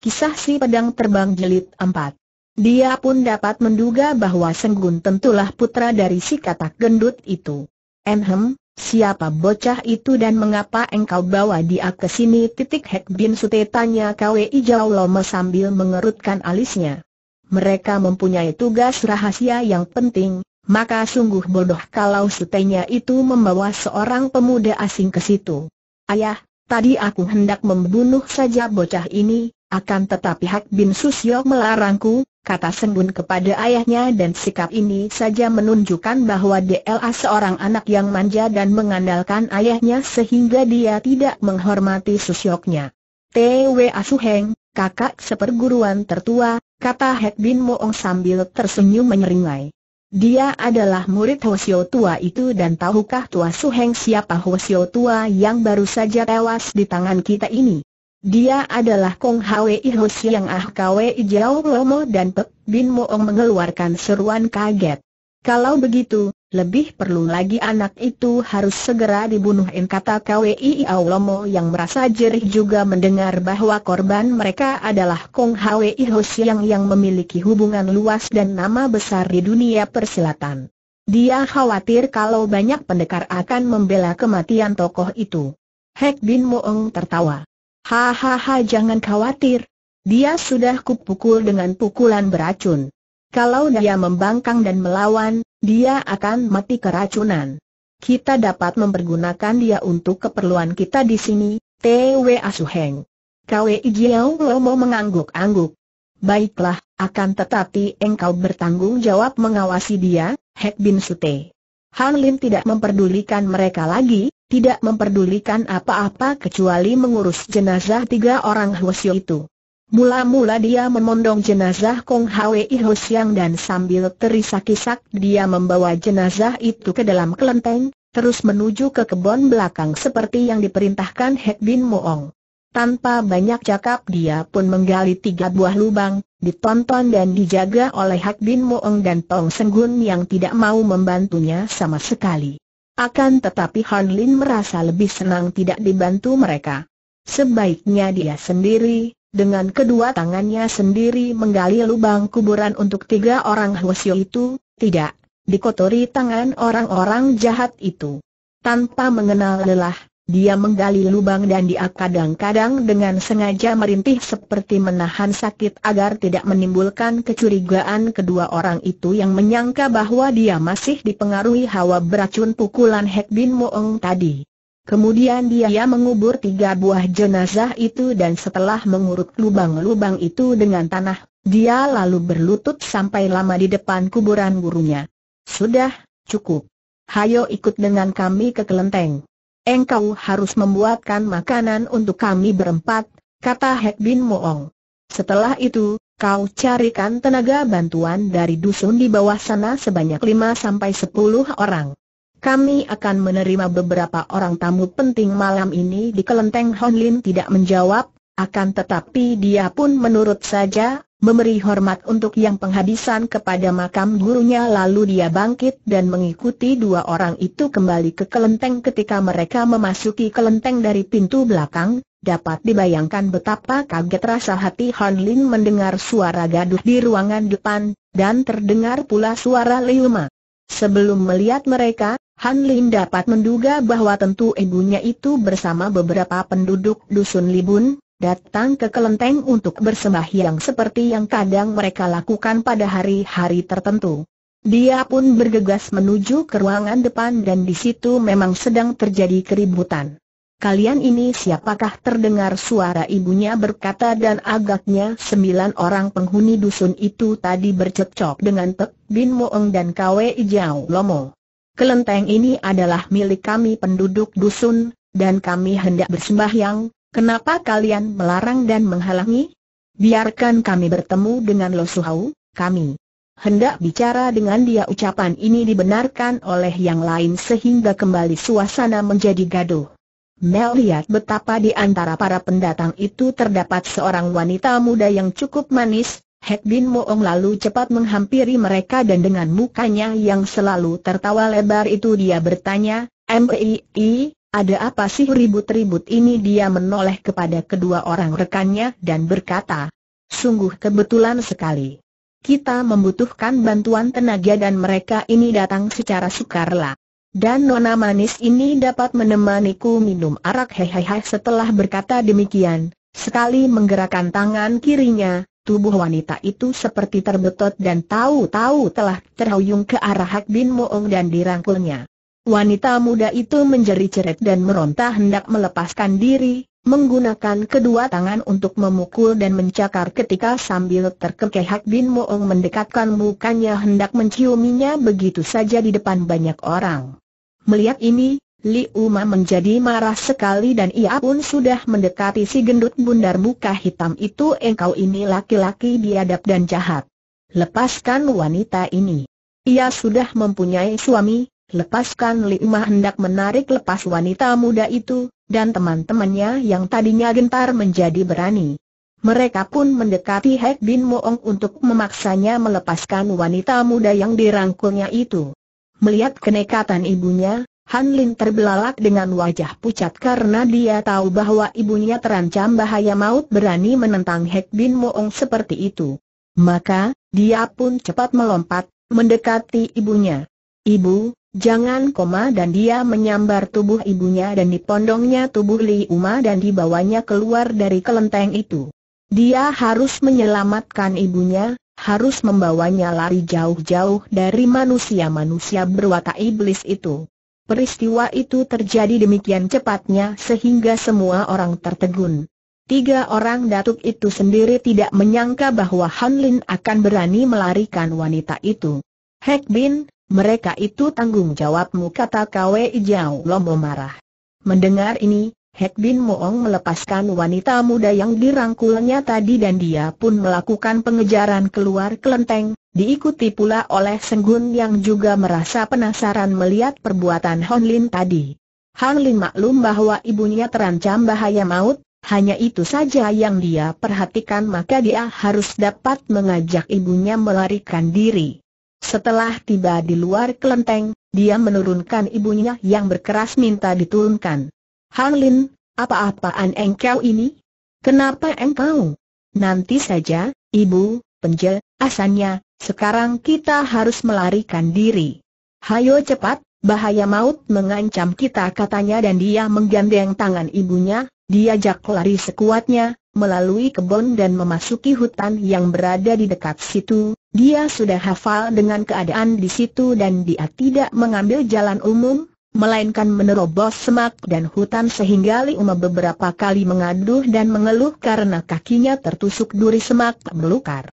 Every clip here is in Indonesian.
Kisah si pedang terbang jelit 4. Dia pun dapat menduga bahwa Senggun tentulah putra dari si katak gendut itu. Enhem, siapa bocah itu dan mengapa engkau bawa dia ke sini? Titik Hek Bin Sute tanya Kwi Jau sambil mengerutkan alisnya. Mereka mempunyai tugas rahasia yang penting, maka sungguh bodoh kalau sutenya itu membawa seorang pemuda asing ke situ. Ayah, tadi aku hendak membunuh saja bocah ini, akan tetapi Hak Bin Susyok melarangku, kata Sembun kepada ayahnya dan sikap ini saja menunjukkan bahwa DLA seorang anak yang manja dan mengandalkan ayahnya sehingga dia tidak menghormati Susyoknya. T.W. Asuheng, kakak seperguruan tertua, kata Hak Bin Moong sambil tersenyum menyeringai. Dia adalah murid Hosio Tua itu dan tahukah Tua Suheng siapa Hosio Tua yang baru saja tewas di tangan kita ini? Dia adalah Kong Hwe Hus yang Ah Kwe Jiao Lomo dan Pek Bin Moong mengeluarkan seruan kaget. Kalau begitu, lebih perlu lagi anak itu harus segera dibunuh in kata Kwi Lomo yang merasa jerih juga mendengar bahwa korban mereka adalah Kong Hwi Hosiang yang memiliki hubungan luas dan nama besar di dunia persilatan. Dia khawatir kalau banyak pendekar akan membela kematian tokoh itu. Hek Bin Moong tertawa. Hahaha jangan khawatir. Dia sudah kupukul dengan pukulan beracun. Kalau dia membangkang dan melawan, dia akan mati keracunan. Kita dapat mempergunakan dia untuk keperluan kita di sini, T.W. Asuheng. Kwei Jiao Lomo mengangguk-angguk. Baiklah, akan tetapi engkau bertanggung jawab mengawasi dia, Hek Bin Sute. Han Lin tidak memperdulikan mereka lagi, tidak memperdulikan apa-apa kecuali mengurus jenazah tiga orang Hwasyo itu. Mula-mula dia memondong jenazah Kong Hwi Hosyang dan sambil terisak-isak dia membawa jenazah itu ke dalam kelenteng, terus menuju ke kebun belakang seperti yang diperintahkan Hek Bin Moong. Tanpa banyak cakap dia pun menggali tiga buah lubang, ditonton dan dijaga oleh Hak Bin Moong dan Tong Senggun yang tidak mau membantunya sama sekali. Akan tetapi Han Lin merasa lebih senang tidak dibantu mereka. Sebaiknya dia sendiri, dengan kedua tangannya sendiri menggali lubang kuburan untuk tiga orang Hwasyo itu, tidak, dikotori tangan orang-orang jahat itu. Tanpa mengenal lelah, dia menggali lubang dan dia kadang-kadang dengan sengaja merintih seperti menahan sakit agar tidak menimbulkan kecurigaan kedua orang itu yang menyangka bahwa dia masih dipengaruhi hawa beracun pukulan Hek Bin Moong tadi. Kemudian dia mengubur tiga buah jenazah itu dan setelah mengurut lubang-lubang itu dengan tanah, dia lalu berlutut sampai lama di depan kuburan gurunya. Sudah, cukup. Hayo ikut dengan kami ke kelenteng engkau harus membuatkan makanan untuk kami berempat, kata Hek Bin Moong. Setelah itu, kau carikan tenaga bantuan dari dusun di bawah sana sebanyak 5 sampai 10 orang. Kami akan menerima beberapa orang tamu penting malam ini di kelenteng Honlin tidak menjawab, akan tetapi dia pun menurut saja, memberi hormat untuk yang penghabisan kepada makam gurunya lalu dia bangkit dan mengikuti dua orang itu kembali ke kelenteng ketika mereka memasuki kelenteng dari pintu belakang, dapat dibayangkan betapa kaget rasa hati Han Lin mendengar suara gaduh di ruangan depan, dan terdengar pula suara Liu Ma. Sebelum melihat mereka, Han Lin dapat menduga bahwa tentu ibunya itu bersama beberapa penduduk dusun Libun, datang ke kelenteng untuk bersembahyang seperti yang kadang mereka lakukan pada hari-hari tertentu. Dia pun bergegas menuju ke ruangan depan dan di situ memang sedang terjadi keributan. Kalian ini siapakah terdengar suara ibunya berkata dan agaknya sembilan orang penghuni dusun itu tadi bercekcok dengan Tek Bin Moeng dan Kwe Ijau Lomo. Kelenteng ini adalah milik kami penduduk dusun, dan kami hendak bersembahyang, Kenapa kalian melarang dan menghalangi? Biarkan kami bertemu dengan Lo Suhau, kami hendak bicara dengan dia ucapan ini dibenarkan oleh yang lain sehingga kembali suasana menjadi gaduh. Mel lihat betapa di antara para pendatang itu terdapat seorang wanita muda yang cukup manis, Hek Bin Moong lalu cepat menghampiri mereka dan dengan mukanya yang selalu tertawa lebar itu dia bertanya, M.I.I., ada apa sih ribut-ribut ini dia menoleh kepada kedua orang rekannya dan berkata, Sungguh kebetulan sekali. Kita membutuhkan bantuan tenaga dan mereka ini datang secara sukarela. Dan nona manis ini dapat menemaniku minum arak hehehe setelah berkata demikian, sekali menggerakkan tangan kirinya, tubuh wanita itu seperti terbetot dan tahu-tahu telah terhuyung ke arah Hak Bin Moong dan dirangkulnya. Wanita muda itu menjeri ceret dan meronta hendak melepaskan diri, menggunakan kedua tangan untuk memukul dan mencakar ketika sambil terkekehak Bin Moong mendekatkan mukanya hendak menciuminya begitu saja di depan banyak orang. Melihat ini, Li Uma menjadi marah sekali dan ia pun sudah mendekati si gendut bundar muka hitam itu engkau ini laki-laki biadab dan jahat. Lepaskan wanita ini. Ia sudah mempunyai suami, Lepaskan Lima hendak menarik lepas wanita muda itu, dan teman-temannya yang tadinya gentar menjadi berani. Mereka pun mendekati Hek Bin Moong untuk memaksanya melepaskan wanita muda yang dirangkulnya itu. Melihat kenekatan ibunya, Han Lin terbelalak dengan wajah pucat karena dia tahu bahwa ibunya terancam bahaya maut berani menentang Hek Bin Moong seperti itu. Maka, dia pun cepat melompat, mendekati ibunya. Ibu, Jangan koma dan dia menyambar tubuh ibunya dan dipondongnya tubuh Li Uma dan dibawanya keluar dari kelenteng itu. Dia harus menyelamatkan ibunya, harus membawanya lari jauh-jauh dari manusia-manusia berwatak iblis itu. Peristiwa itu terjadi demikian cepatnya sehingga semua orang tertegun. Tiga orang datuk itu sendiri tidak menyangka bahwa Han Lin akan berani melarikan wanita itu. Hek Bin, mereka itu tanggung jawabmu kata Kwe Ijau Lomo marah. Mendengar ini, Hek Bin Moong melepaskan wanita muda yang dirangkulnya tadi dan dia pun melakukan pengejaran keluar kelenteng, diikuti pula oleh Senggun yang juga merasa penasaran melihat perbuatan Hon Lin tadi. Hon Lin maklum bahwa ibunya terancam bahaya maut, hanya itu saja yang dia perhatikan maka dia harus dapat mengajak ibunya melarikan diri. Setelah tiba di luar kelenteng, dia menurunkan ibunya yang berkeras minta diturunkan. Han Lin, apa-apaan engkau ini? Kenapa engkau? Nanti saja, ibu, penjel, asannya, sekarang kita harus melarikan diri. Hayo cepat, bahaya maut mengancam kita katanya dan dia menggandeng tangan ibunya, Diajak lari sekuatnya, melalui kebun dan memasuki hutan yang berada di dekat situ, dia sudah hafal dengan keadaan di situ dan dia tidak mengambil jalan umum, melainkan menerobos semak dan hutan sehingga Liuma beberapa kali mengaduh dan mengeluh karena kakinya tertusuk duri semak belukar.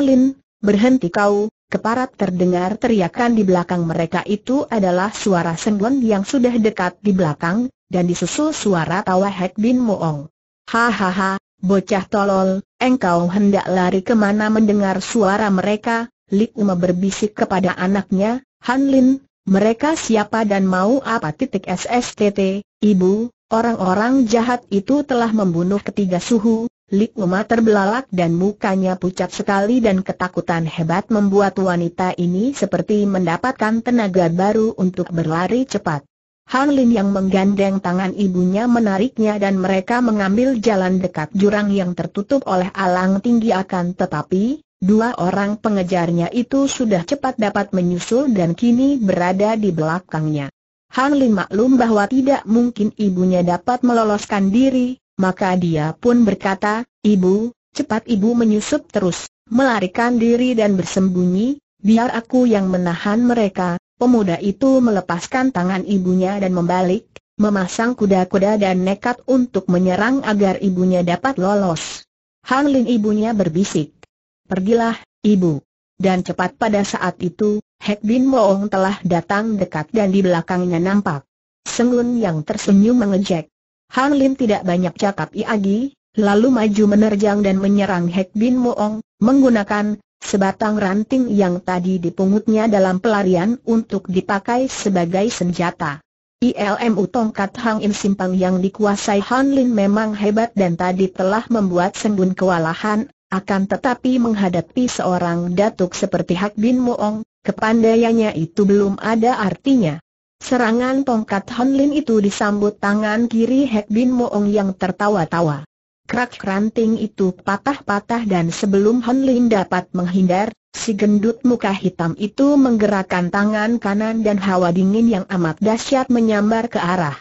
Lin, berhenti kau, keparat terdengar teriakan di belakang mereka itu adalah suara Senggon yang sudah dekat di belakang, dan disusul suara tawa Hek Bin Moong. Hahaha, bocah tolol, engkau hendak lari kemana mendengar suara mereka, Lik Uma berbisik kepada anaknya, Han Lin, mereka siapa dan mau apa titik SSTT, ibu, orang-orang jahat itu telah membunuh ketiga suhu, Lik Uma terbelalak dan mukanya pucat sekali dan ketakutan hebat membuat wanita ini seperti mendapatkan tenaga baru untuk berlari cepat. Han Lin yang menggandeng tangan ibunya menariknya dan mereka mengambil jalan dekat jurang yang tertutup oleh alang tinggi akan tetapi, dua orang pengejarnya itu sudah cepat dapat menyusul dan kini berada di belakangnya. Han Lin maklum bahwa tidak mungkin ibunya dapat meloloskan diri, maka dia pun berkata, Ibu, cepat ibu menyusup terus, melarikan diri dan bersembunyi, biar aku yang menahan mereka, Pemuda itu melepaskan tangan ibunya dan membalik, memasang kuda-kuda dan nekat untuk menyerang agar ibunya dapat lolos. Han Lin ibunya berbisik. Pergilah, ibu. Dan cepat pada saat itu, Hek Bin Moong telah datang dekat dan di belakangnya nampak. Senglun yang tersenyum mengejek. Han Lin tidak banyak cakap iagi, lalu maju menerjang dan menyerang Hek Bin Moong, menggunakan Sebatang ranting yang tadi dipungutnya dalam pelarian untuk dipakai sebagai senjata. ILMU tongkat Hang In Simpang yang dikuasai Han Lin memang hebat dan tadi telah membuat Sembun kewalahan, akan tetapi menghadapi seorang datuk seperti Hak Bin Moong, kepandaiannya itu belum ada artinya. Serangan tongkat Han Lin itu disambut tangan kiri Hak Bin Moong yang tertawa-tawa. Krak ranting itu patah-patah dan sebelum Hon Lin dapat menghindar, si gendut muka hitam itu menggerakkan tangan kanan dan hawa dingin yang amat dahsyat menyambar ke arah.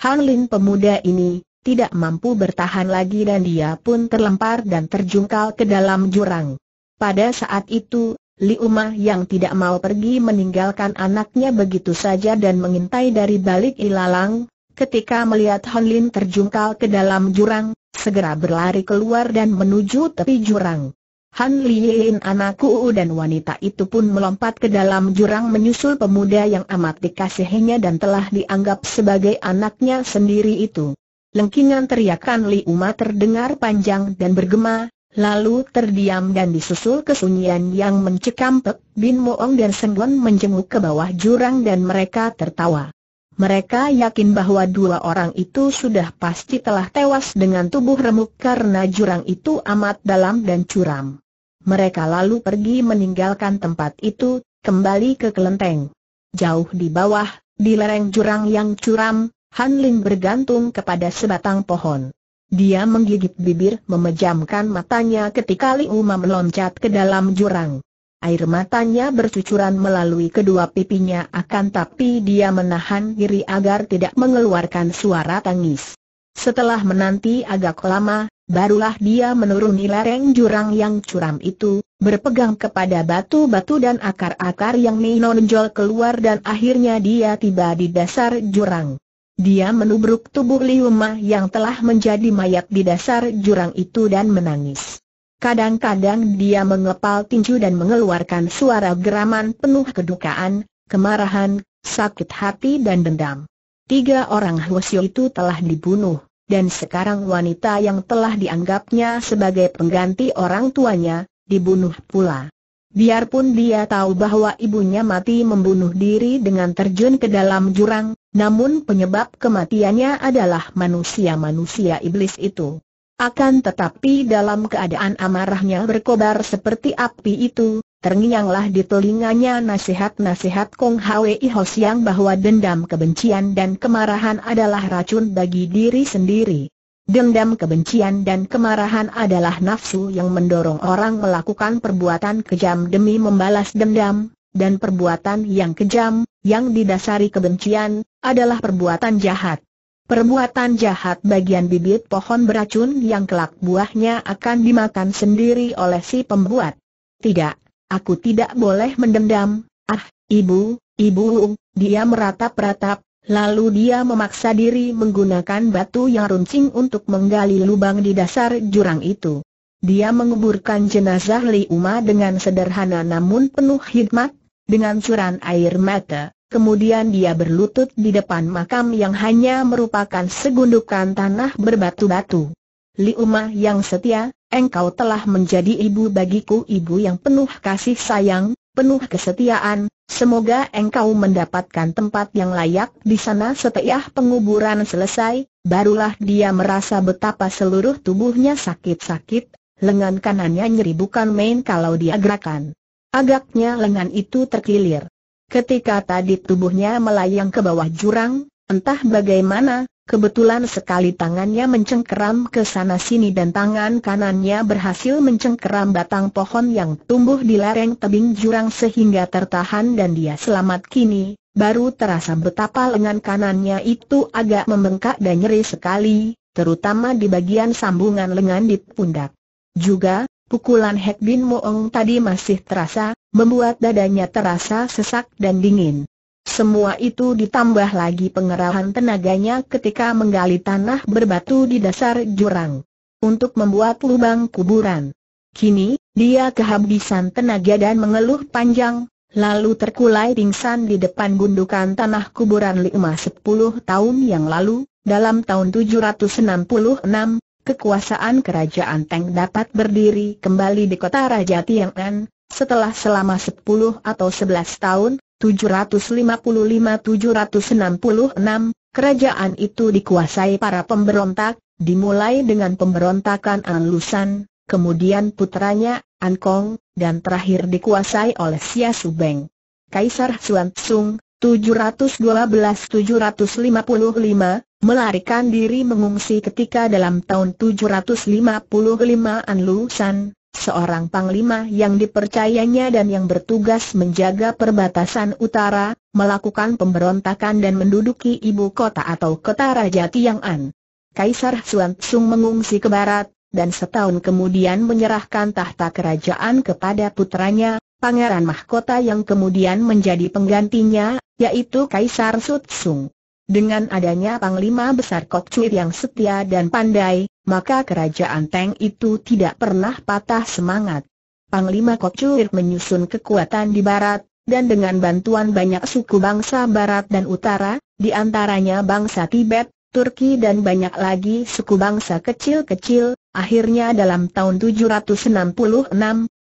Hon Lin pemuda ini, tidak mampu bertahan lagi dan dia pun terlempar dan terjungkal ke dalam jurang. Pada saat itu, Li Uma yang tidak mau pergi meninggalkan anaknya begitu saja dan mengintai dari balik ilalang, ketika melihat Hon Lin terjungkal ke dalam jurang, segera berlari keluar dan menuju tepi jurang. Han Liin anakku dan wanita itu pun melompat ke dalam jurang menyusul pemuda yang amat dikasihinya dan telah dianggap sebagai anaknya sendiri itu. Lengkingan teriakan Li Uma terdengar panjang dan bergema, lalu terdiam dan disusul kesunyian yang mencekam Pek Bin Moong dan Senggon menjenguk ke bawah jurang dan mereka tertawa. Mereka yakin bahwa dua orang itu sudah pasti telah tewas dengan tubuh remuk karena jurang itu amat dalam dan curam. Mereka lalu pergi meninggalkan tempat itu, kembali ke kelenteng. Jauh di bawah, di lereng jurang yang curam, Han Ling bergantung kepada sebatang pohon. Dia menggigit bibir memejamkan matanya ketika Li Uma meloncat ke dalam jurang. Air matanya bercucuran melalui kedua pipinya akan tapi dia menahan diri agar tidak mengeluarkan suara tangis. Setelah menanti agak lama, barulah dia menuruni lereng jurang yang curam itu, berpegang kepada batu-batu dan akar-akar yang menonjol keluar dan akhirnya dia tiba di dasar jurang. Dia menubruk tubuh Liuma yang telah menjadi mayat di dasar jurang itu dan menangis. Kadang-kadang dia mengepal tinju dan mengeluarkan suara geraman penuh kedukaan, kemarahan, sakit hati dan dendam. Tiga orang Huosio itu telah dibunuh, dan sekarang wanita yang telah dianggapnya sebagai pengganti orang tuanya, dibunuh pula. Biarpun dia tahu bahwa ibunya mati membunuh diri dengan terjun ke dalam jurang, namun penyebab kematiannya adalah manusia-manusia iblis itu. Akan tetapi dalam keadaan amarahnya berkobar seperti api itu, terngianglah di telinganya nasihat-nasihat Kong Hwi Ho yang bahwa dendam kebencian dan kemarahan adalah racun bagi diri sendiri. Dendam kebencian dan kemarahan adalah nafsu yang mendorong orang melakukan perbuatan kejam demi membalas dendam, dan perbuatan yang kejam, yang didasari kebencian, adalah perbuatan jahat. Perbuatan jahat bagian bibit pohon beracun yang kelak buahnya akan dimakan sendiri oleh si pembuat. Tidak, aku tidak boleh mendendam. Ah, ibu, ibu, dia meratap-ratap, lalu dia memaksa diri menggunakan batu yang runcing untuk menggali lubang di dasar jurang itu. Dia menguburkan jenazah Li Uma dengan sederhana namun penuh hikmat, dengan curan air mata. Kemudian dia berlutut di depan makam yang hanya merupakan segundukan tanah berbatu-batu. Li Uma yang setia, engkau telah menjadi ibu bagiku ibu yang penuh kasih sayang, penuh kesetiaan, semoga engkau mendapatkan tempat yang layak di sana setelah penguburan selesai, barulah dia merasa betapa seluruh tubuhnya sakit-sakit, lengan kanannya nyeri bukan main kalau dia gerakan. Agaknya lengan itu terkilir. Ketika tadi tubuhnya melayang ke bawah jurang, entah bagaimana, kebetulan sekali tangannya mencengkeram ke sana sini dan tangan kanannya berhasil mencengkeram batang pohon yang tumbuh di lereng tebing jurang sehingga tertahan dan dia selamat kini, baru terasa betapa lengan kanannya itu agak membengkak dan nyeri sekali, terutama di bagian sambungan lengan di pundak. Juga, Pukulan Hek Bin Moong tadi masih terasa, membuat dadanya terasa sesak dan dingin. Semua itu ditambah lagi pengerahan tenaganya ketika menggali tanah berbatu di dasar jurang. Untuk membuat lubang kuburan. Kini, dia kehabisan tenaga dan mengeluh panjang, lalu terkulai pingsan di depan gundukan tanah kuburan lima sepuluh tahun yang lalu, dalam tahun 766, kekuasaan kerajaan Teng dapat berdiri kembali di kota Raja Tian'an, setelah selama 10 atau 11 tahun, 755-766, kerajaan itu dikuasai para pemberontak, dimulai dengan pemberontakan An Lusan, kemudian putranya, An Kong, dan terakhir dikuasai oleh Xia Subeng. Kaisar Xuan Tsung, 712-755, melarikan diri mengungsi ketika dalam tahun 755-an Lusan, seorang panglima yang dipercayanya dan yang bertugas menjaga perbatasan utara, melakukan pemberontakan dan menduduki ibu kota atau kota Raja Tiang An. Kaisar Tsung mengungsi ke barat, dan setahun kemudian menyerahkan tahta kerajaan kepada putranya, Pangeran Mahkota yang kemudian menjadi penggantinya, yaitu Kaisar Sutsung. Dengan adanya Panglima Besar Kok Cui yang setia dan pandai, maka kerajaan Teng itu tidak pernah patah semangat. Panglima Kok Cui menyusun kekuatan di barat, dan dengan bantuan banyak suku bangsa barat dan utara, di antaranya bangsa Tibet, Turki dan banyak lagi suku bangsa kecil-kecil, akhirnya dalam tahun 766,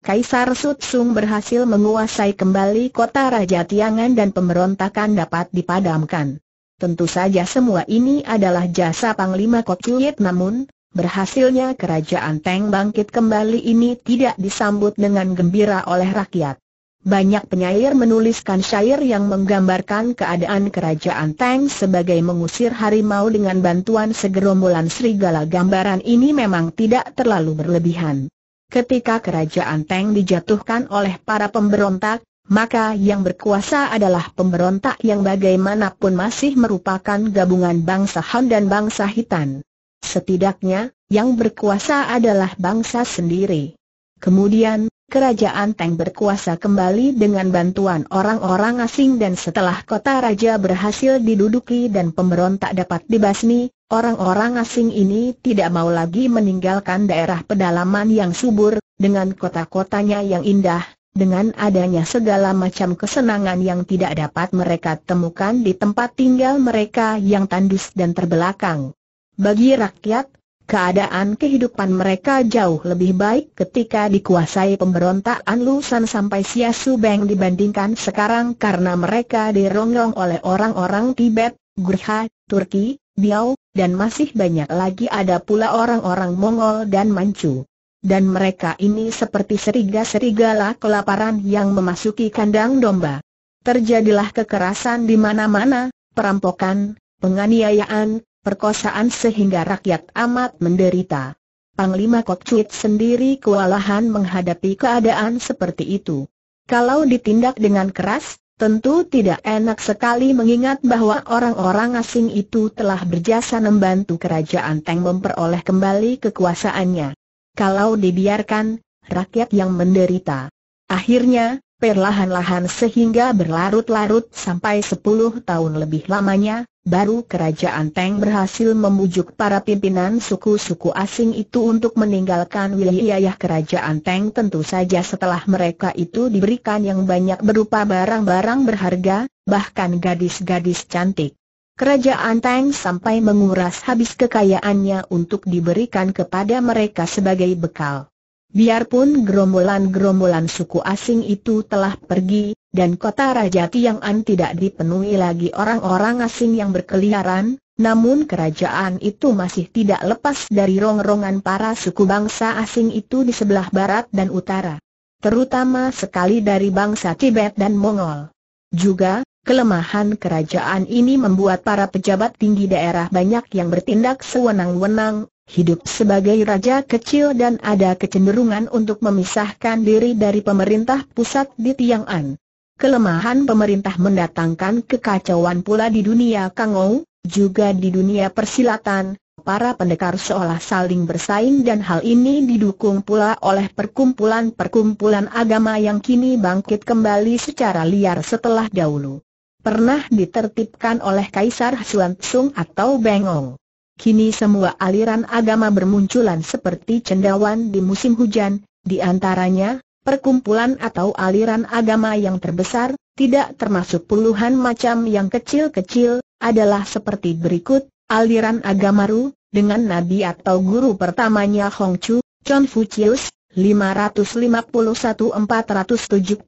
Kaisar Sutsung berhasil menguasai kembali kota Raja Tiangan dan pemberontakan dapat dipadamkan. Tentu saja semua ini adalah jasa Panglima Kokuyet namun, berhasilnya kerajaan Teng bangkit kembali ini tidak disambut dengan gembira oleh rakyat. Banyak penyair menuliskan syair yang menggambarkan keadaan kerajaan Teng sebagai mengusir harimau dengan bantuan segerombolan serigala. Gambaran ini memang tidak terlalu berlebihan. Ketika kerajaan Teng dijatuhkan oleh para pemberontak, maka yang berkuasa adalah pemberontak yang bagaimanapun masih merupakan gabungan bangsa Han dan bangsa Hitan. Setidaknya, yang berkuasa adalah bangsa sendiri. Kemudian, kerajaan Teng berkuasa kembali dengan bantuan orang-orang asing dan setelah kota raja berhasil diduduki dan pemberontak dapat dibasmi, orang-orang asing ini tidak mau lagi meninggalkan daerah pedalaman yang subur, dengan kota-kotanya yang indah, dengan adanya segala macam kesenangan yang tidak dapat mereka temukan di tempat tinggal mereka yang tandus dan terbelakang. Bagi rakyat, Keadaan kehidupan mereka jauh lebih baik ketika dikuasai pemberontakan Lusan sampai Sia Beng dibandingkan sekarang karena mereka dirongrong oleh orang-orang Tibet, Gurha, Turki, Biau, dan masih banyak lagi ada pula orang-orang Mongol dan Manchu. Dan mereka ini seperti serigala serigala kelaparan yang memasuki kandang domba. Terjadilah kekerasan di mana-mana, perampokan, penganiayaan, perkosaan sehingga rakyat amat menderita. Panglima Kokcuit sendiri kewalahan menghadapi keadaan seperti itu. Kalau ditindak dengan keras, tentu tidak enak sekali mengingat bahwa orang-orang asing itu telah berjasa membantu kerajaan Teng memperoleh kembali kekuasaannya. Kalau dibiarkan, rakyat yang menderita. Akhirnya, perlahan-lahan sehingga berlarut-larut sampai 10 tahun lebih lamanya, baru kerajaan Teng berhasil membujuk para pimpinan suku-suku asing itu untuk meninggalkan wilayah kerajaan Teng tentu saja setelah mereka itu diberikan yang banyak berupa barang-barang berharga, bahkan gadis-gadis cantik. Kerajaan Tang sampai menguras habis kekayaannya untuk diberikan kepada mereka sebagai bekal. Biarpun gerombolan-gerombolan suku asing itu telah pergi, dan kota Raja Tiang'an tidak dipenuhi lagi orang-orang asing yang berkeliaran, namun kerajaan itu masih tidak lepas dari rongrongan para suku bangsa asing itu di sebelah barat dan utara. Terutama sekali dari bangsa Tibet dan Mongol. Juga, kelemahan kerajaan ini membuat para pejabat tinggi daerah banyak yang bertindak sewenang-wenang, Hidup sebagai raja kecil dan ada kecenderungan untuk memisahkan diri dari pemerintah pusat di Tiang'an. Kelemahan pemerintah mendatangkan kekacauan pula di dunia Kangou, juga di dunia persilatan, para pendekar seolah saling bersaing dan hal ini didukung pula oleh perkumpulan-perkumpulan agama yang kini bangkit kembali secara liar setelah dahulu. Pernah ditertibkan oleh Kaisar Xuan Tsung atau Bengong. Kini semua aliran agama bermunculan seperti cendawan di musim hujan, di antaranya, perkumpulan atau aliran agama yang terbesar, tidak termasuk puluhan macam yang kecil-kecil, adalah seperti berikut, aliran agama Ru, dengan nabi atau guru pertamanya Hong Chu, John Fuchius, 551-479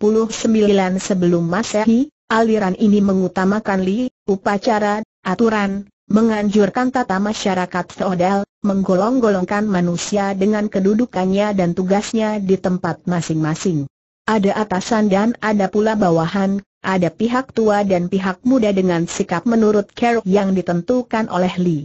sebelum masehi, aliran ini mengutamakan li, upacara, aturan, menganjurkan tata masyarakat feodal, menggolong-golongkan manusia dengan kedudukannya dan tugasnya di tempat masing-masing. Ada atasan dan ada pula bawahan, ada pihak tua dan pihak muda dengan sikap menurut keruk yang ditentukan oleh Li.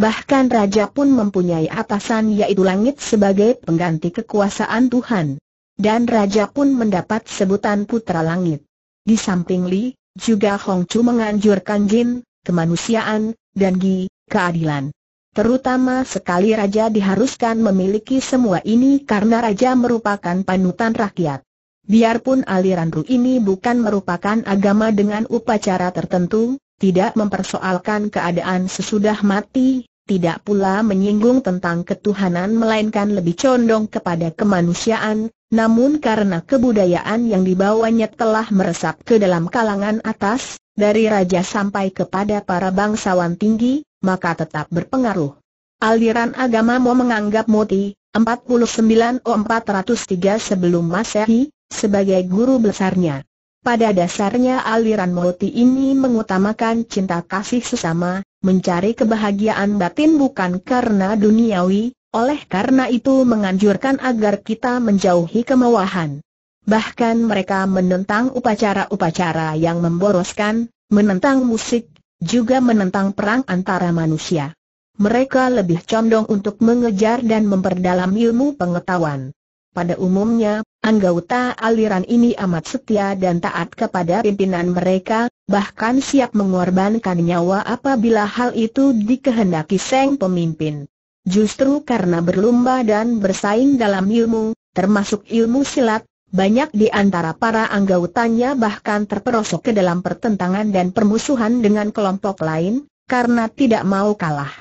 Bahkan raja pun mempunyai atasan yaitu langit sebagai pengganti kekuasaan Tuhan. Dan raja pun mendapat sebutan putra langit. Di samping Li, juga Hong Chu menganjurkan jin, kemanusiaan, dan Gi, keadilan. Terutama sekali raja diharuskan memiliki semua ini karena raja merupakan panutan rakyat. Biarpun aliran Ru ini bukan merupakan agama dengan upacara tertentu, tidak mempersoalkan keadaan sesudah mati, tidak pula menyinggung tentang ketuhanan melainkan lebih condong kepada kemanusiaan, namun karena kebudayaan yang dibawanya telah meresap ke dalam kalangan atas, dari raja sampai kepada para bangsawan tinggi, maka tetap berpengaruh. Aliran agama mau menganggap Moti, 49 o 403 sebelum masehi, sebagai guru besarnya. Pada dasarnya aliran Moti ini mengutamakan cinta kasih sesama, mencari kebahagiaan batin bukan karena duniawi, oleh karena itu menganjurkan agar kita menjauhi kemewahan. Bahkan mereka menentang upacara-upacara yang memboroskan, menentang musik, juga menentang perang antara manusia. Mereka lebih condong untuk mengejar dan memperdalam ilmu pengetahuan. Pada umumnya, anggota aliran ini amat setia dan taat kepada pimpinan mereka, bahkan siap mengorbankan nyawa apabila hal itu dikehendaki sang pemimpin. Justru karena berlomba dan bersaing dalam ilmu, termasuk ilmu silat, banyak di antara para anggotanya bahkan terperosok ke dalam pertentangan dan permusuhan dengan kelompok lain, karena tidak mau kalah.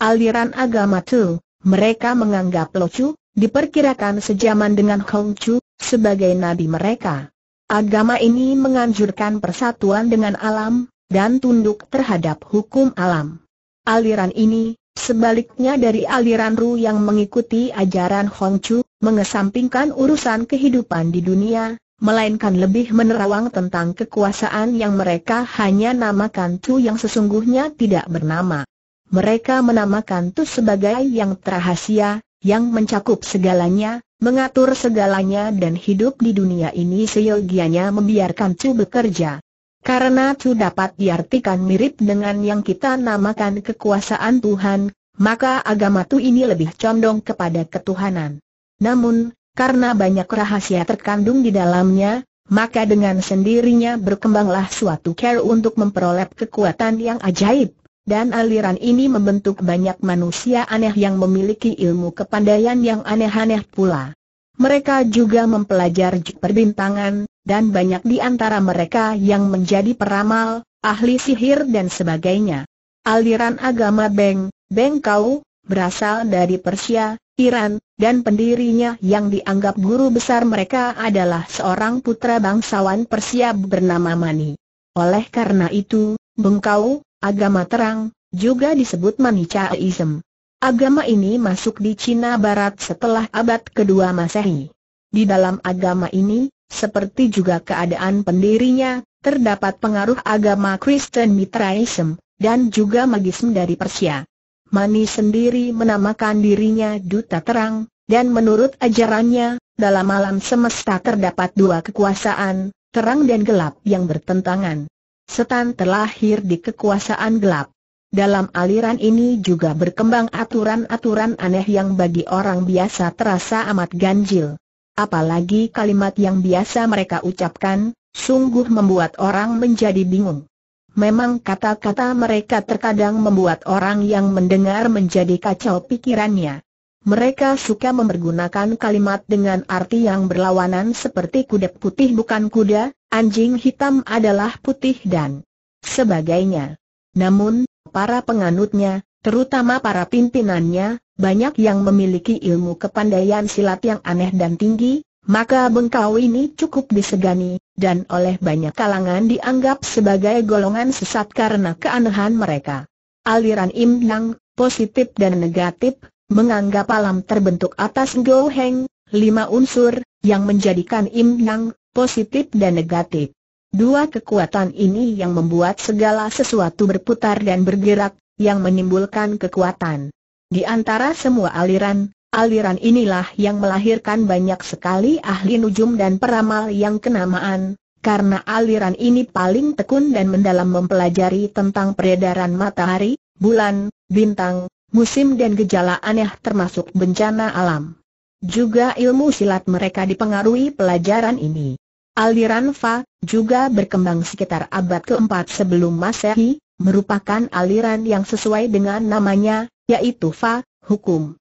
Aliran agama itu, mereka menganggap Lo Chu, diperkirakan sejaman dengan Chu, sebagai nabi mereka. Agama ini menganjurkan persatuan dengan alam, dan tunduk terhadap hukum alam. Aliran ini, Sebaliknya dari aliran Ru yang mengikuti ajaran Hong Chu, mengesampingkan urusan kehidupan di dunia, melainkan lebih menerawang tentang kekuasaan yang mereka hanya namakan Chu yang sesungguhnya tidak bernama. Mereka menamakan Chu sebagai yang terahasia, yang mencakup segalanya, mengatur segalanya dan hidup di dunia ini seyogianya membiarkan Chu bekerja. Karena itu dapat diartikan mirip dengan yang kita namakan kekuasaan Tuhan, maka agama itu ini lebih condong kepada ketuhanan. Namun, karena banyak rahasia terkandung di dalamnya, maka dengan sendirinya berkembanglah suatu care untuk memperoleh kekuatan yang ajaib, dan aliran ini membentuk banyak manusia aneh yang memiliki ilmu kepandaian yang aneh-aneh pula. Mereka juga mempelajari perbintangan, dan banyak di antara mereka yang menjadi peramal, ahli sihir dan sebagainya. Aliran agama Beng, Beng Kau, berasal dari Persia, Iran, dan pendirinya yang dianggap guru besar mereka adalah seorang putra bangsawan Persia bernama Mani. Oleh karena itu, Beng Kau, agama terang, juga disebut Manichaeism. Agama ini masuk di Cina Barat setelah abad kedua Masehi. Di dalam agama ini, seperti juga keadaan pendirinya, terdapat pengaruh agama Kristen Mitraism, dan juga magisme dari Persia. Mani sendiri menamakan dirinya Duta Terang, dan menurut ajarannya, dalam alam semesta terdapat dua kekuasaan, terang dan gelap yang bertentangan. Setan terlahir di kekuasaan gelap. Dalam aliran ini juga berkembang aturan-aturan aneh yang bagi orang biasa terasa amat ganjil. Apalagi kalimat yang biasa mereka ucapkan, sungguh membuat orang menjadi bingung. Memang kata-kata mereka terkadang membuat orang yang mendengar menjadi kacau pikirannya. Mereka suka mempergunakan kalimat dengan arti yang berlawanan seperti kuda putih bukan kuda, anjing hitam adalah putih dan sebagainya. Namun, para penganutnya, terutama para pimpinannya, banyak yang memiliki ilmu kepandaian silat yang aneh dan tinggi, maka bengkau ini cukup disegani, dan oleh banyak kalangan dianggap sebagai golongan sesat karena keanehan mereka. Aliran Im Yang, positif dan negatif, menganggap alam terbentuk atas Go Heng, lima unsur, yang menjadikan Im Yang, positif dan negatif. Dua kekuatan ini yang membuat segala sesuatu berputar dan bergerak, yang menimbulkan kekuatan di antara semua aliran, aliran inilah yang melahirkan banyak sekali ahli nujum dan peramal yang kenamaan, karena aliran ini paling tekun dan mendalam mempelajari tentang peredaran matahari, bulan, bintang, musim dan gejala aneh termasuk bencana alam. Juga ilmu silat mereka dipengaruhi pelajaran ini. Aliran Fa, juga berkembang sekitar abad keempat sebelum masehi, merupakan aliran yang sesuai dengan namanya, yaitu Fa, hukum.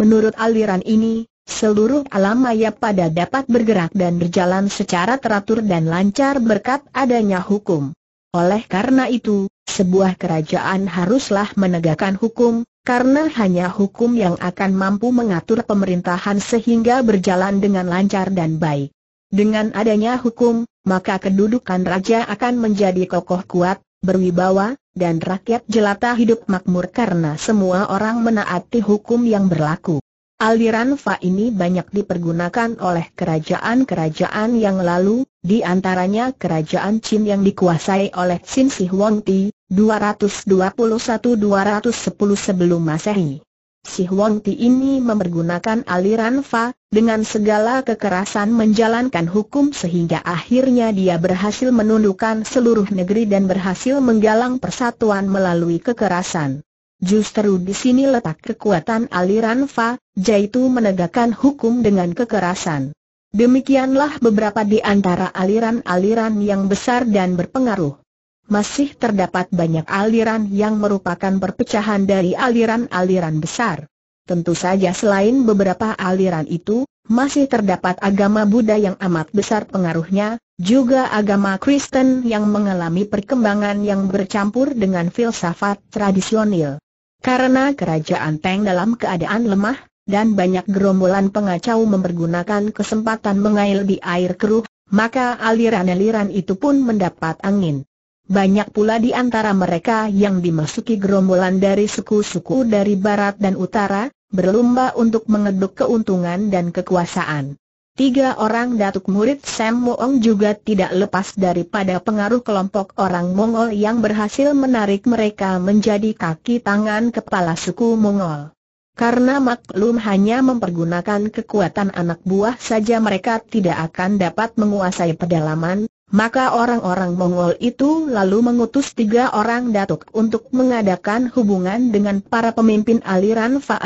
Menurut aliran ini, seluruh alam maya pada dapat bergerak dan berjalan secara teratur dan lancar berkat adanya hukum. Oleh karena itu, sebuah kerajaan haruslah menegakkan hukum, karena hanya hukum yang akan mampu mengatur pemerintahan sehingga berjalan dengan lancar dan baik. Dengan adanya hukum, maka kedudukan raja akan menjadi kokoh kuat, berwibawa, dan rakyat jelata hidup makmur karena semua orang menaati hukum yang berlaku. Aliran Fa ini banyak dipergunakan oleh kerajaan-kerajaan yang lalu, di antaranya kerajaan Qin yang dikuasai oleh Qin Si Huang Ti, 221-210 sebelum masehi. Si Huang Ti ini mempergunakan aliran Fa, dengan segala kekerasan menjalankan hukum sehingga akhirnya dia berhasil menundukkan seluruh negeri dan berhasil menggalang persatuan melalui kekerasan. Justru di sini letak kekuatan aliran Fa, yaitu menegakkan hukum dengan kekerasan. Demikianlah beberapa di antara aliran-aliran yang besar dan berpengaruh masih terdapat banyak aliran yang merupakan perpecahan dari aliran-aliran besar. Tentu saja selain beberapa aliran itu, masih terdapat agama Buddha yang amat besar pengaruhnya, juga agama Kristen yang mengalami perkembangan yang bercampur dengan filsafat tradisional. Karena kerajaan Tang dalam keadaan lemah, dan banyak gerombolan pengacau mempergunakan kesempatan mengail di air keruh, maka aliran-aliran itu pun mendapat angin. Banyak pula di antara mereka yang dimasuki gerombolan dari suku-suku dari barat dan utara, berlomba untuk mengeduk keuntungan dan kekuasaan. Tiga orang datuk murid Sam Moong juga tidak lepas daripada pengaruh kelompok orang Mongol yang berhasil menarik mereka menjadi kaki tangan kepala suku Mongol. Karena maklum hanya mempergunakan kekuatan anak buah saja mereka tidak akan dapat menguasai pedalaman, maka orang-orang Mongol itu lalu mengutus tiga orang datuk untuk mengadakan hubungan dengan para pemimpin aliran Fa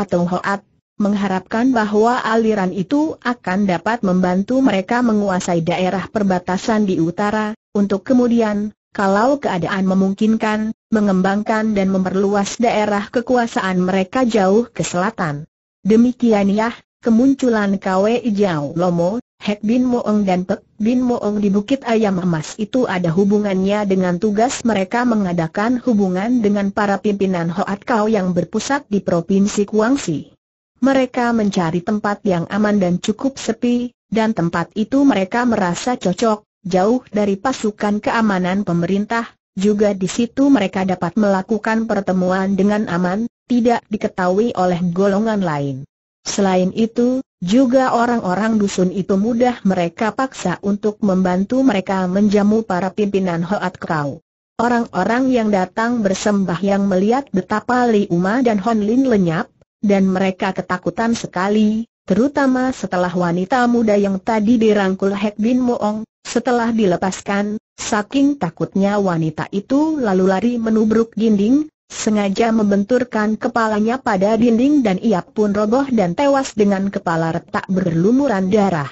mengharapkan bahwa aliran itu akan dapat membantu mereka menguasai daerah perbatasan di utara, untuk kemudian, kalau keadaan memungkinkan, mengembangkan dan memperluas daerah kekuasaan mereka jauh ke selatan. Demikian ya, kemunculan KW Ijau Lomo, Hek Bin Moong dan Pek Bin Moong di Bukit Ayam Emas itu ada hubungannya dengan tugas mereka mengadakan hubungan dengan para pimpinan Hoat Kau yang berpusat di Provinsi Kuangsi. Mereka mencari tempat yang aman dan cukup sepi, dan tempat itu mereka merasa cocok, jauh dari pasukan keamanan pemerintah, juga di situ mereka dapat melakukan pertemuan dengan aman, tidak diketahui oleh golongan lain. Selain itu, juga orang-orang dusun itu mudah mereka paksa untuk membantu mereka menjamu para pimpinan Hoat Kau. Orang-orang yang datang bersembah yang melihat betapa Li Uma dan Hon Lin lenyap, dan mereka ketakutan sekali, terutama setelah wanita muda yang tadi dirangkul Hek Bin Moong, setelah dilepaskan, saking takutnya wanita itu lalu lari menubruk dinding, Sengaja membenturkan kepalanya pada dinding dan ia pun roboh dan tewas dengan kepala retak berlumuran darah.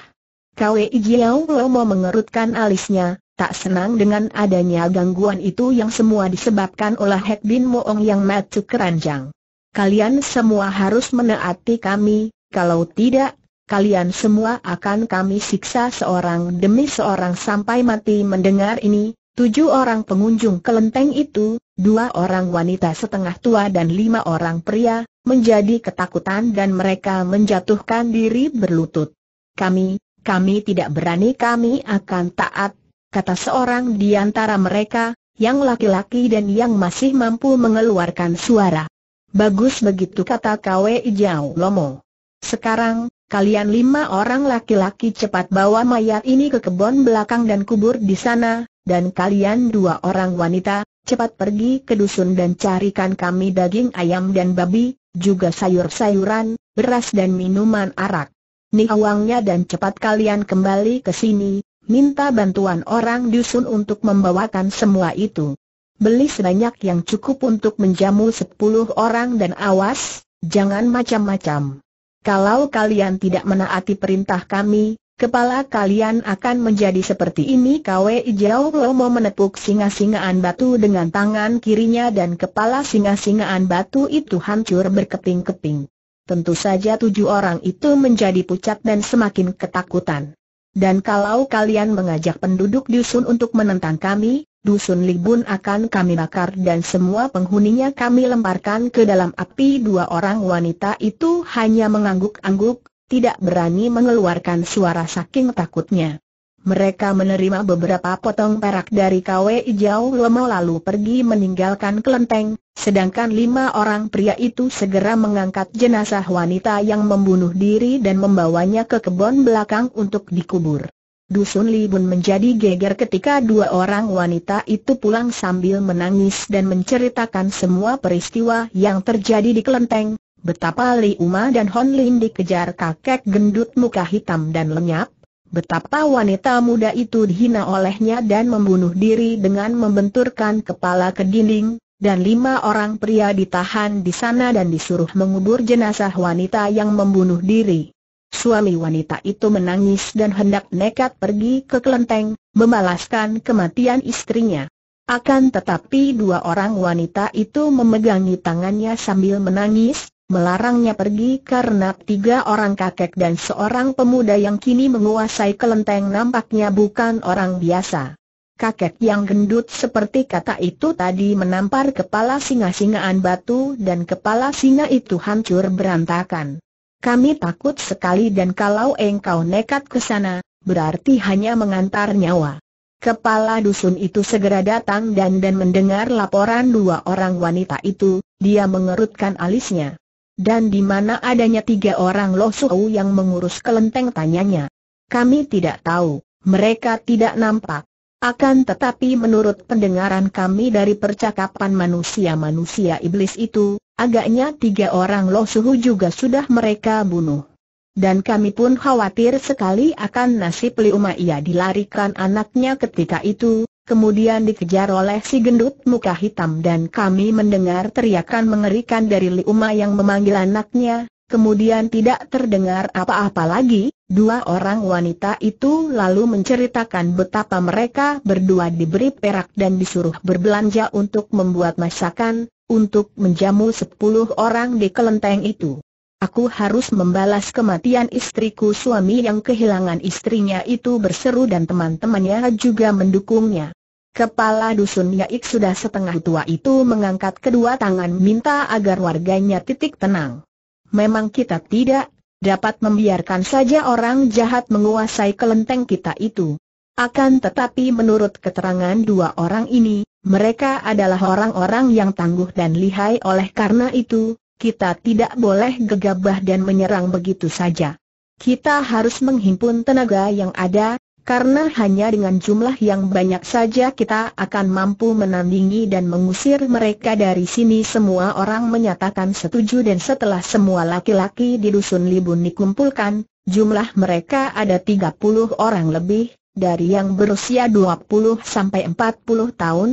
Kwei Jiao Lomo mengerutkan alisnya, tak senang dengan adanya gangguan itu yang semua disebabkan oleh Hek Bin Moong yang matu keranjang. Kalian semua harus menaati kami, kalau tidak, kalian semua akan kami siksa seorang demi seorang sampai mati mendengar ini, tujuh orang pengunjung kelenteng itu, dua orang wanita setengah tua dan lima orang pria, menjadi ketakutan dan mereka menjatuhkan diri berlutut. Kami, kami tidak berani kami akan taat, kata seorang di antara mereka, yang laki-laki dan yang masih mampu mengeluarkan suara. Bagus begitu kata Kwe Ijau Lomo. Sekarang, kalian lima orang laki-laki cepat bawa mayat ini ke kebun belakang dan kubur di sana, dan kalian dua orang wanita, Cepat pergi ke dusun dan carikan kami daging ayam dan babi, juga sayur-sayuran, beras dan minuman arak. Nih awangnya dan cepat kalian kembali ke sini, minta bantuan orang dusun untuk membawakan semua itu. Beli sebanyak yang cukup untuk menjamu 10 orang dan awas, jangan macam-macam. Kalau kalian tidak menaati perintah kami, Kepala kalian akan menjadi seperti ini Kwe Ijau Lomo menepuk singa-singaan batu dengan tangan kirinya dan kepala singa-singaan batu itu hancur berkeping-keping. Tentu saja tujuh orang itu menjadi pucat dan semakin ketakutan. Dan kalau kalian mengajak penduduk dusun untuk menentang kami, dusun Libun akan kami bakar dan semua penghuninya kami lemparkan ke dalam api dua orang wanita itu hanya mengangguk-angguk, tidak berani mengeluarkan suara saking takutnya. Mereka menerima beberapa potong perak dari KW Jauh Lemo lalu pergi meninggalkan kelenteng, sedangkan lima orang pria itu segera mengangkat jenazah wanita yang membunuh diri dan membawanya ke kebun belakang untuk dikubur. Dusun Libun menjadi geger ketika dua orang wanita itu pulang sambil menangis dan menceritakan semua peristiwa yang terjadi di kelenteng, Betapa Li Uma dan Hon Lin dikejar kakek gendut muka hitam dan lenyap, betapa wanita muda itu dihina olehnya dan membunuh diri dengan membenturkan kepala ke dinding, dan lima orang pria ditahan di sana dan disuruh mengubur jenazah wanita yang membunuh diri. Suami wanita itu menangis dan hendak nekat pergi ke kelenteng, membalaskan kematian istrinya. Akan tetapi dua orang wanita itu memegangi tangannya sambil menangis, melarangnya pergi karena tiga orang kakek dan seorang pemuda yang kini menguasai kelenteng nampaknya bukan orang biasa. Kakek yang gendut seperti kata itu tadi menampar kepala singa-singaan batu dan kepala singa itu hancur berantakan. Kami takut sekali dan kalau engkau nekat ke sana, berarti hanya mengantar nyawa. Kepala dusun itu segera datang dan dan mendengar laporan dua orang wanita itu, dia mengerutkan alisnya. Dan di mana adanya tiga orang Suhu yang mengurus kelenteng tanyanya. Kami tidak tahu, mereka tidak nampak. Akan tetapi menurut pendengaran kami dari percakapan manusia-manusia iblis itu, agaknya tiga orang Suhu juga sudah mereka bunuh. Dan kami pun khawatir sekali akan nasib Liuma ia dilarikan anaknya ketika itu, kemudian dikejar oleh si gendut muka hitam dan kami mendengar teriakan mengerikan dari Liuma yang memanggil anaknya, kemudian tidak terdengar apa-apa lagi, dua orang wanita itu lalu menceritakan betapa mereka berdua diberi perak dan disuruh berbelanja untuk membuat masakan, untuk menjamu sepuluh orang di kelenteng itu. Aku harus membalas kematian istriku suami yang kehilangan istrinya itu berseru dan teman-temannya juga mendukungnya. Kepala dusun Yaik sudah setengah tua itu mengangkat kedua tangan minta agar warganya titik tenang. Memang kita tidak dapat membiarkan saja orang jahat menguasai kelenteng kita itu. Akan tetapi menurut keterangan dua orang ini, mereka adalah orang-orang yang tangguh dan lihai oleh karena itu, kita tidak boleh gegabah dan menyerang begitu saja. Kita harus menghimpun tenaga yang ada, karena hanya dengan jumlah yang banyak saja kita akan mampu menandingi dan mengusir mereka dari sini semua orang menyatakan setuju dan setelah semua laki-laki di dusun Libun dikumpulkan, jumlah mereka ada 30 orang lebih, dari yang berusia 20 sampai 40 tahun,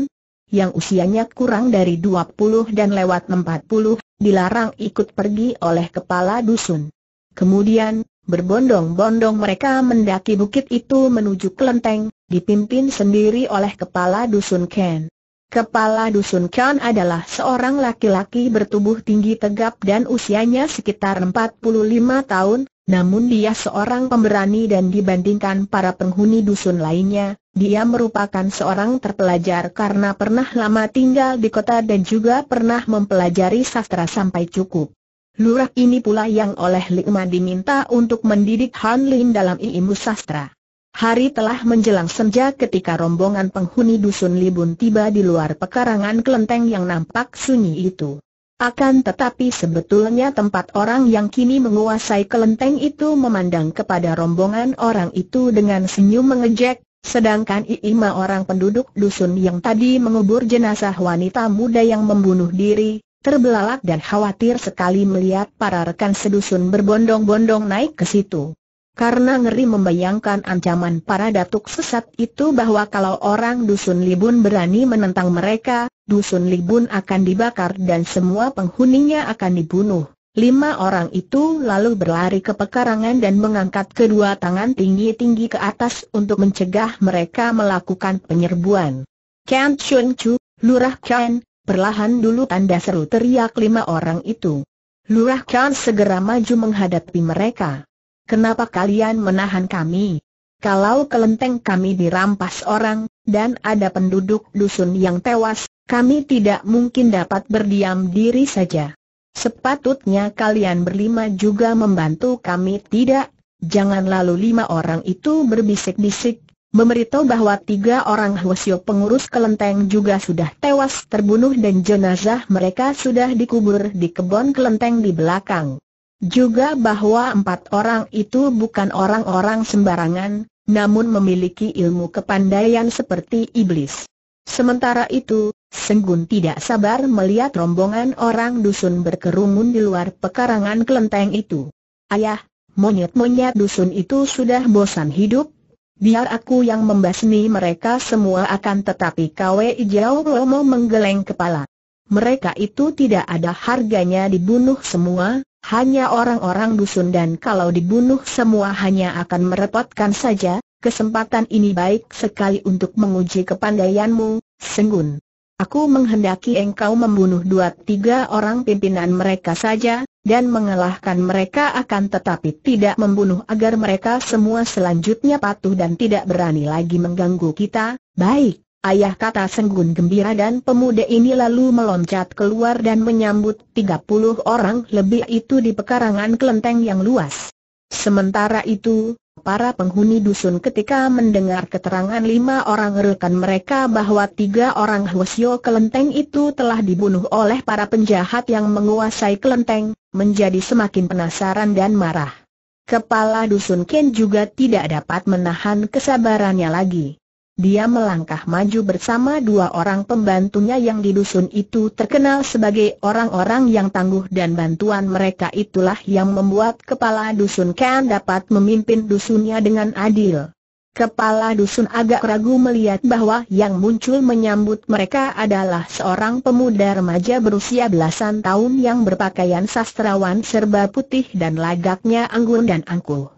yang usianya kurang dari 20 dan lewat 40 dilarang ikut pergi oleh kepala dusun. Kemudian, berbondong-bondong mereka mendaki bukit itu menuju kelenteng, dipimpin sendiri oleh kepala dusun Ken. Kepala Dusun Ken adalah seorang laki-laki bertubuh tinggi tegap dan usianya sekitar 45 tahun, namun dia seorang pemberani dan dibandingkan para penghuni dusun lainnya, dia merupakan seorang terpelajar karena pernah lama tinggal di kota dan juga pernah mempelajari sastra sampai cukup. Lurah ini pula yang oleh Likman diminta untuk mendidik Han Lin dalam ilmu sastra. Hari telah menjelang senja ketika rombongan penghuni dusun Libun tiba di luar pekarangan kelenteng yang nampak sunyi itu. Akan tetapi sebetulnya tempat orang yang kini menguasai kelenteng itu memandang kepada rombongan orang itu dengan senyum mengejek, Sedangkan Iima orang penduduk dusun yang tadi mengubur jenazah wanita muda yang membunuh diri, terbelalak dan khawatir sekali melihat para rekan sedusun berbondong-bondong naik ke situ. Karena ngeri membayangkan ancaman para datuk sesat itu bahwa kalau orang dusun Libun berani menentang mereka, dusun Libun akan dibakar dan semua penghuninya akan dibunuh. Lima orang itu lalu berlari ke pekarangan dan mengangkat kedua tangan tinggi-tinggi ke atas untuk mencegah mereka melakukan penyerbuan. Ken Chun Chu, Lurah Ken, perlahan dulu tanda seru teriak lima orang itu. Lurah Ken segera maju menghadapi mereka. Kenapa kalian menahan kami? Kalau kelenteng kami dirampas orang, dan ada penduduk dusun yang tewas, kami tidak mungkin dapat berdiam diri saja. Sepatutnya kalian berlima juga membantu kami tidak? Jangan lalu lima orang itu berbisik-bisik, memberitahu bahwa tiga orang Hwasyo pengurus kelenteng juga sudah tewas terbunuh dan jenazah mereka sudah dikubur di kebun kelenteng di belakang. Juga bahwa empat orang itu bukan orang-orang sembarangan, namun memiliki ilmu kepandaian seperti iblis. Sementara itu, Senggun tidak sabar melihat rombongan orang dusun berkerumun di luar pekarangan kelenteng itu. Ayah, monyet-monyet dusun itu sudah bosan hidup. Biar aku yang membasmi mereka semua akan tetapi Kwe Ijau Romo menggeleng kepala. Mereka itu tidak ada harganya dibunuh semua, hanya orang-orang dusun dan kalau dibunuh semua hanya akan merepotkan saja, kesempatan ini baik sekali untuk menguji kepandaianmu, Senggun. Aku menghendaki engkau membunuh dua tiga orang pimpinan mereka saja, dan mengalahkan mereka akan tetapi tidak membunuh agar mereka semua selanjutnya patuh dan tidak berani lagi mengganggu kita, baik. Ayah kata Senggun gembira dan pemuda ini lalu meloncat keluar dan menyambut tiga puluh orang lebih itu di pekarangan kelenteng yang luas. Sementara itu, Para penghuni dusun ketika mendengar keterangan lima orang rekan mereka bahwa tiga orang Hwasyo kelenteng itu telah dibunuh oleh para penjahat yang menguasai kelenteng, menjadi semakin penasaran dan marah. Kepala dusun Ken juga tidak dapat menahan kesabarannya lagi. Dia melangkah maju bersama dua orang pembantunya yang di dusun itu terkenal sebagai orang-orang yang tangguh dan bantuan mereka itulah yang membuat kepala dusun Ken dapat memimpin dusunnya dengan adil. Kepala dusun agak ragu melihat bahwa yang muncul menyambut mereka adalah seorang pemuda remaja berusia belasan tahun yang berpakaian sastrawan serba putih dan lagaknya anggun dan angkuh.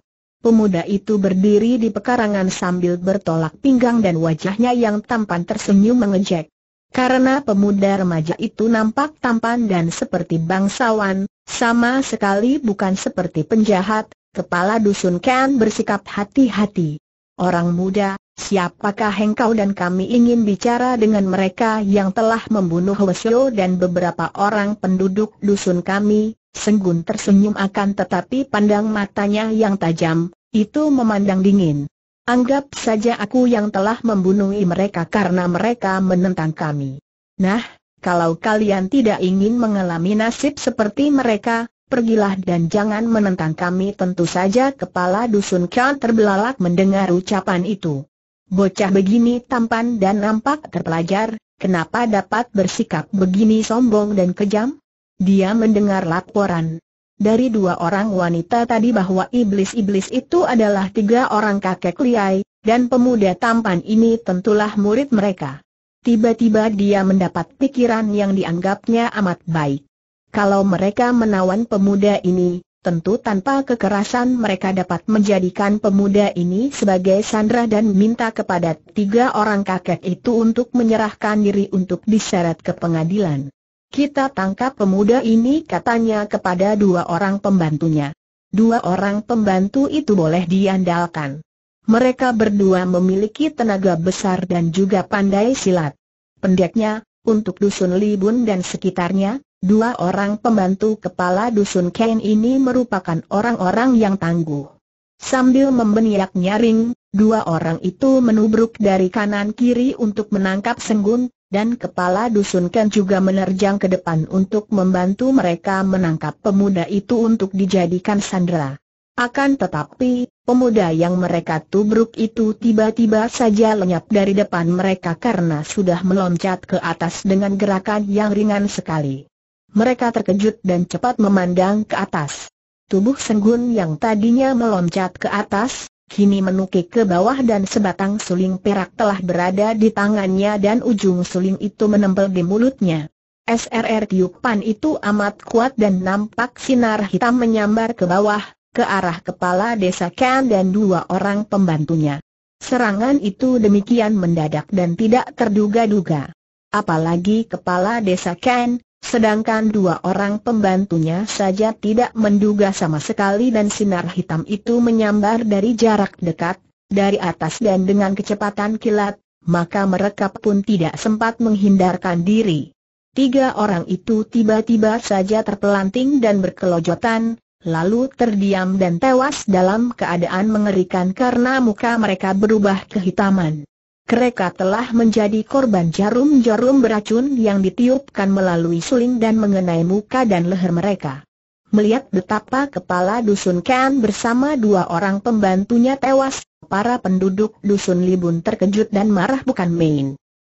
Pemuda itu berdiri di pekarangan sambil bertolak pinggang dan wajahnya yang tampan tersenyum mengejek. Karena pemuda remaja itu nampak tampan dan seperti bangsawan, sama sekali bukan seperti penjahat, kepala dusun Ken bersikap hati-hati. Orang muda, siapakah engkau dan kami ingin bicara dengan mereka yang telah membunuh Wesyo dan beberapa orang penduduk dusun kami, Senggun tersenyum akan tetapi pandang matanya yang tajam, itu memandang dingin. Anggap saja aku yang telah membunuh mereka karena mereka menentang kami. Nah, kalau kalian tidak ingin mengalami nasib seperti mereka, pergilah dan jangan menentang kami tentu saja kepala dusun Khan terbelalak mendengar ucapan itu. Bocah begini tampan dan nampak terpelajar, kenapa dapat bersikap begini sombong dan kejam? Dia mendengar laporan dari dua orang wanita tadi bahwa iblis-iblis itu adalah tiga orang kakek liai, dan pemuda tampan ini tentulah murid mereka. Tiba-tiba dia mendapat pikiran yang dianggapnya amat baik. Kalau mereka menawan pemuda ini, tentu tanpa kekerasan mereka dapat menjadikan pemuda ini sebagai sandra dan minta kepada tiga orang kakek itu untuk menyerahkan diri untuk diseret ke pengadilan. Kita tangkap pemuda ini katanya kepada dua orang pembantunya. Dua orang pembantu itu boleh diandalkan. Mereka berdua memiliki tenaga besar dan juga pandai silat. Pendeknya, untuk dusun Libun dan sekitarnya, dua orang pembantu kepala dusun Kain ini merupakan orang-orang yang tangguh. Sambil membeniak nyaring, Dua orang itu menubruk dari kanan kiri untuk menangkap Senggun, dan kepala dusun Ken juga menerjang ke depan untuk membantu mereka menangkap pemuda itu untuk dijadikan sandera. Akan tetapi, pemuda yang mereka tubruk itu tiba-tiba saja lenyap dari depan mereka karena sudah meloncat ke atas dengan gerakan yang ringan sekali. Mereka terkejut dan cepat memandang ke atas. Tubuh Senggun yang tadinya meloncat ke atas, kini menukik ke bawah dan sebatang suling perak telah berada di tangannya dan ujung suling itu menempel di mulutnya. SRR tiupan itu amat kuat dan nampak sinar hitam menyambar ke bawah, ke arah kepala desa Ken dan dua orang pembantunya. Serangan itu demikian mendadak dan tidak terduga-duga. Apalagi kepala desa Ken, Sedangkan dua orang pembantunya saja tidak menduga sama sekali dan sinar hitam itu menyambar dari jarak dekat, dari atas dan dengan kecepatan kilat, maka mereka pun tidak sempat menghindarkan diri. Tiga orang itu tiba-tiba saja terpelanting dan berkelojotan, lalu terdiam dan tewas dalam keadaan mengerikan karena muka mereka berubah kehitaman. Mereka telah menjadi korban jarum-jarum beracun yang ditiupkan melalui suling dan mengenai muka dan leher mereka. Melihat betapa kepala dusun Kan bersama dua orang pembantunya tewas, para penduduk dusun Libun terkejut dan marah bukan main.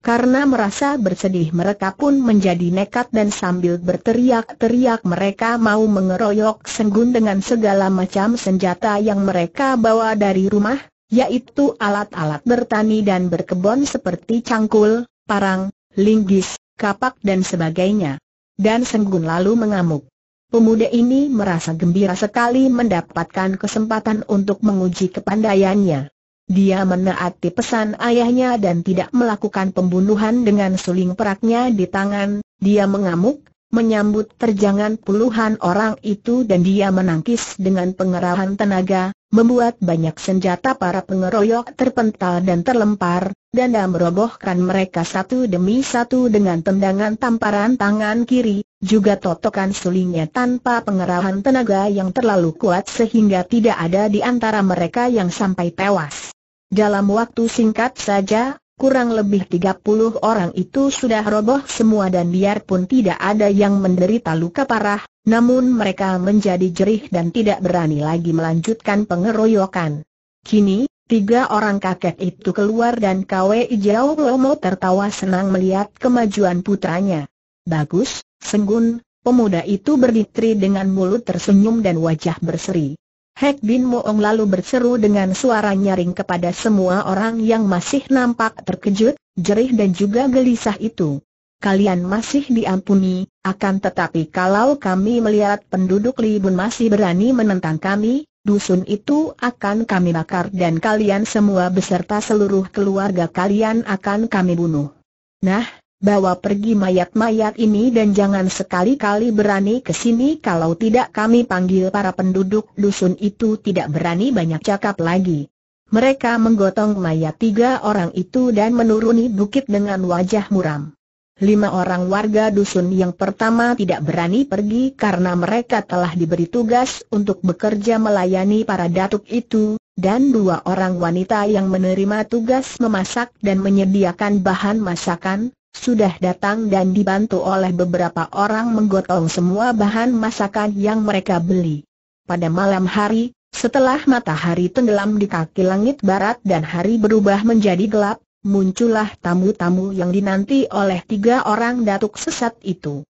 Karena merasa bersedih mereka pun menjadi nekat dan sambil berteriak-teriak mereka mau mengeroyok Senggun dengan segala macam senjata yang mereka bawa dari rumah, yaitu alat-alat bertani dan berkebun seperti cangkul, parang, linggis, kapak dan sebagainya. Dan Senggun lalu mengamuk. Pemuda ini merasa gembira sekali mendapatkan kesempatan untuk menguji kepandaiannya. Dia menaati pesan ayahnya dan tidak melakukan pembunuhan dengan suling peraknya di tangan, dia mengamuk, menyambut terjangan puluhan orang itu dan dia menangkis dengan pengerahan tenaga, membuat banyak senjata para pengeroyok terpental dan terlempar, dan merobohkan mereka satu demi satu dengan tendangan tamparan tangan kiri, juga totokan sulingnya tanpa pengerahan tenaga yang terlalu kuat sehingga tidak ada di antara mereka yang sampai tewas. Dalam waktu singkat saja, Kurang lebih 30 orang itu sudah roboh semua dan biarpun tidak ada yang menderita luka parah, namun mereka menjadi jerih dan tidak berani lagi melanjutkan pengeroyokan. Kini, tiga orang kakek itu keluar dan Kwe Ijau Lomo tertawa senang melihat kemajuan putranya. Bagus, Senggun, pemuda itu berdiri dengan mulut tersenyum dan wajah berseri. Hek Bin Moong lalu berseru dengan suara nyaring kepada semua orang yang masih nampak terkejut, jerih dan juga gelisah itu. Kalian masih diampuni, akan tetapi kalau kami melihat penduduk Libun masih berani menentang kami, dusun itu akan kami bakar dan kalian semua beserta seluruh keluarga kalian akan kami bunuh. Nah, bawa pergi mayat-mayat ini dan jangan sekali-kali berani ke sini kalau tidak kami panggil para penduduk dusun itu tidak berani banyak cakap lagi. Mereka menggotong mayat tiga orang itu dan menuruni bukit dengan wajah muram. Lima orang warga dusun yang pertama tidak berani pergi karena mereka telah diberi tugas untuk bekerja melayani para datuk itu, dan dua orang wanita yang menerima tugas memasak dan menyediakan bahan masakan, sudah datang dan dibantu oleh beberapa orang menggotong semua bahan masakan yang mereka beli. Pada malam hari, setelah matahari tenggelam di kaki langit barat dan hari berubah menjadi gelap, muncullah tamu-tamu yang dinanti oleh tiga orang datuk sesat itu.